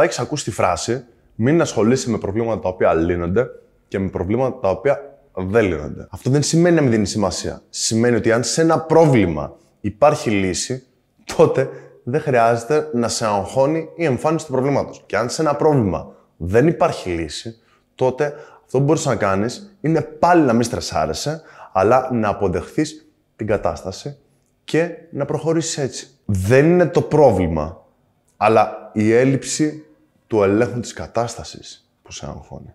θα έχεις ακούσει τη φράση μην ασχολείσαι με προβλήματα τα οποία λύνονται και με προβλήματα τα οποία δεν λύνονται. Αυτό δεν σημαίνει να μην δίνει σημασία. Σημαίνει ότι αν σε ένα πρόβλημα υπάρχει λύση, τότε δεν χρειάζεται να σε αγχώνει η εμφάνιση του προβλήματος. Και αν σε ένα πρόβλημα δεν υπάρχει λύση, τότε αυτό που μπορείς να κάνεις είναι πάλι να μην στρεσάρεσαι, αλλά να αποδεχθείς την κατάσταση και να προχωρήσεις έτσι. Δεν είναι το πρόβλημα, αλλά η έλλειψη του ελέγχου της κατάστασης που σε αγχώνει.